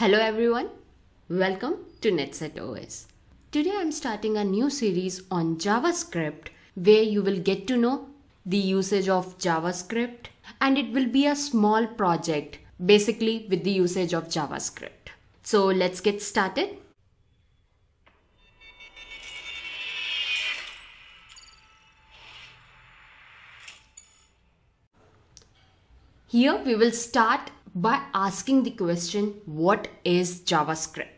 Hello everyone, welcome to NetSet OS. Today I'm starting a new series on JavaScript where you will get to know the usage of JavaScript and it will be a small project basically with the usage of JavaScript. So let's get started. Here we will start by asking the question, what is JavaScript?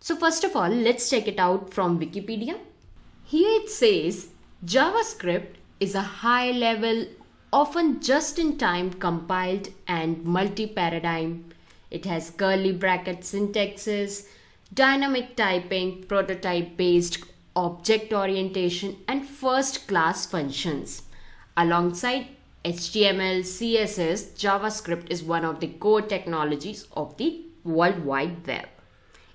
So first of all, let's check it out from Wikipedia. Here it says, JavaScript is a high level, often just in time compiled and multi-paradigm. It has curly bracket syntaxes, dynamic typing, prototype based object orientation and first class functions alongside HTML, CSS, JavaScript is one of the core technologies of the World Wide Web.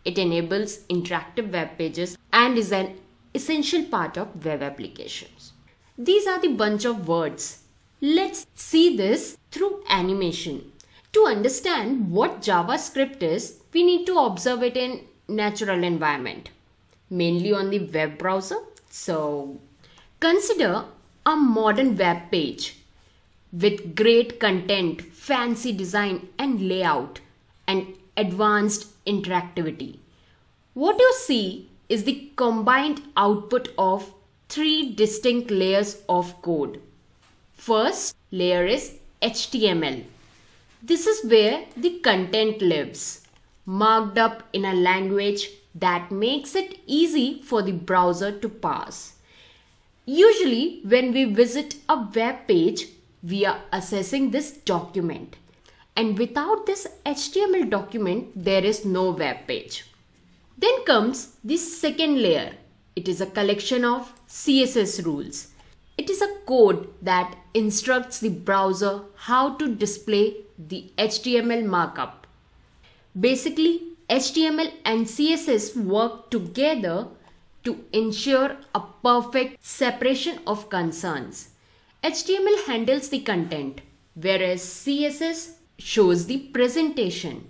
It enables interactive web pages and is an essential part of web applications. These are the bunch of words. Let's see this through animation. To understand what JavaScript is, we need to observe it in natural environment, mainly on the web browser. So consider a modern web page with great content, fancy design and layout, and advanced interactivity. What you see is the combined output of three distinct layers of code. First layer is HTML. This is where the content lives, marked up in a language that makes it easy for the browser to pass. Usually, when we visit a web page, we are assessing this document and without this HTML document there is no web page. Then comes the second layer. It is a collection of CSS rules. It is a code that instructs the browser how to display the HTML markup. Basically, HTML and CSS work together to ensure a perfect separation of concerns. HTML handles the content, whereas CSS shows the presentation.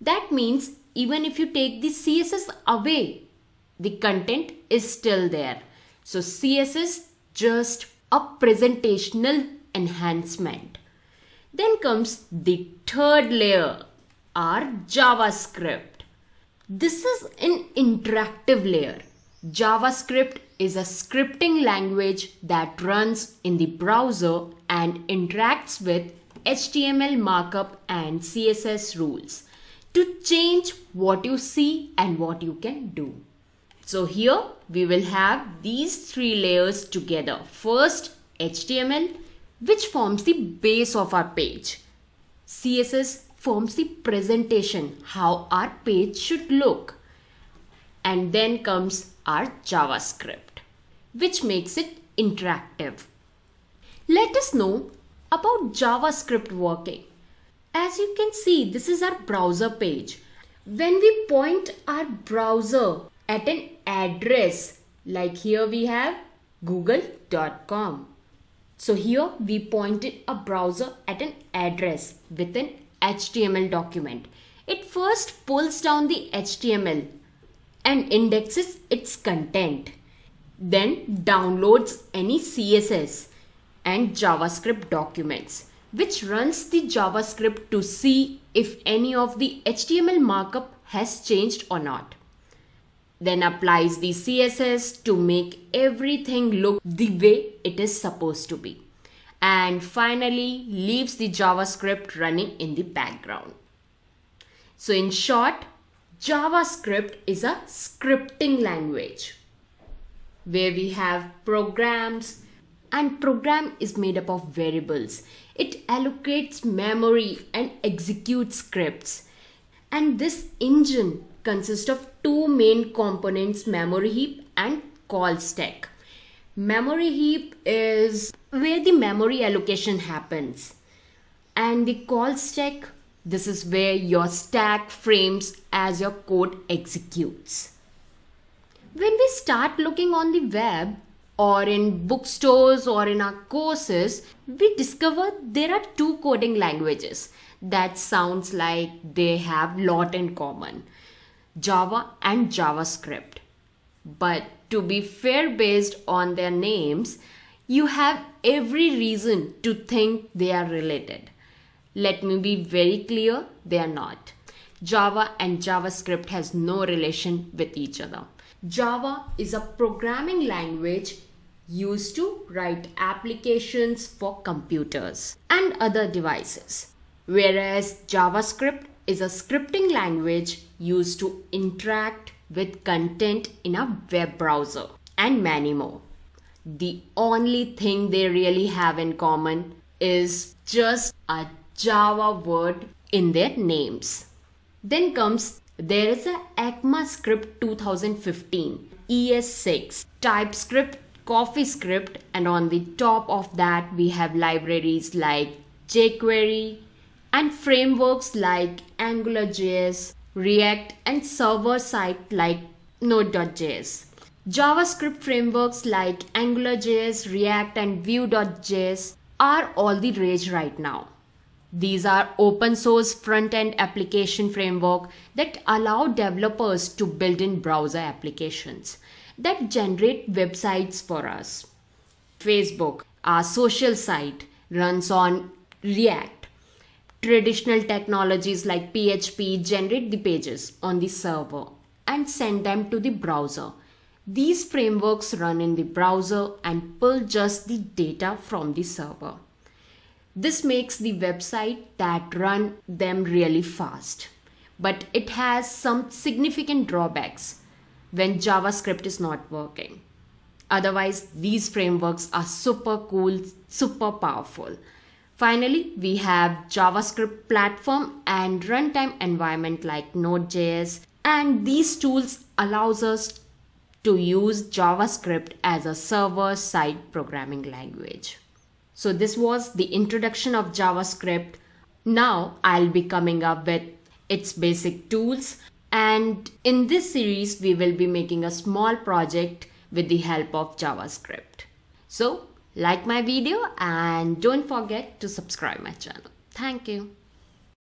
That means even if you take the CSS away, the content is still there. So CSS just a presentational enhancement. Then comes the third layer, our JavaScript. This is an interactive layer. JavaScript is a scripting language that runs in the browser and interacts with HTML markup and CSS rules to change what you see and what you can do. So here we will have these three layers together. First HTML which forms the base of our page. CSS forms the presentation, how our page should look and then comes our JavaScript, which makes it interactive. Let us know about JavaScript working. As you can see, this is our browser page. When we point our browser at an address, like here we have google.com. So here we pointed a browser at an address with an HTML document. It first pulls down the HTML and indexes its content, then downloads any CSS and JavaScript documents, which runs the JavaScript to see if any of the HTML markup has changed or not. Then applies the CSS to make everything look the way it is supposed to be. And finally, leaves the JavaScript running in the background. So in short, JavaScript is a scripting language where we have programs and program is made up of variables. It allocates memory and executes scripts. And this engine consists of two main components, memory heap and call stack. Memory heap is where the memory allocation happens and the call stack this is where your stack frames as your code executes. When we start looking on the web or in bookstores or in our courses, we discover there are two coding languages that sounds like they have lot in common. Java and JavaScript. But to be fair based on their names, you have every reason to think they are related. Let me be very clear, they are not. Java and JavaScript has no relation with each other. Java is a programming language used to write applications for computers and other devices, whereas JavaScript is a scripting language used to interact with content in a web browser and many more. The only thing they really have in common is just a Java word in their names. Then comes there is a ECMAScript 2015, ES6, TypeScript, CoffeeScript, and on the top of that we have libraries like jQuery and frameworks like AngularJS, React, and server-side like Node.js. JavaScript frameworks like AngularJS, React, and Vue.js are all the rage right now. These are open source front-end application framework that allow developers to build in browser applications that generate websites for us. Facebook, our social site, runs on React. Traditional technologies like PHP generate the pages on the server and send them to the browser. These frameworks run in the browser and pull just the data from the server. This makes the website that run them really fast. But it has some significant drawbacks when JavaScript is not working. Otherwise, these frameworks are super cool, super powerful. Finally, we have JavaScript platform and runtime environment like Node.js and these tools allows us to use JavaScript as a server-side programming language. So this was the introduction of JavaScript. Now I'll be coming up with its basic tools and in this series we will be making a small project with the help of JavaScript. So like my video and don't forget to subscribe my channel. Thank you.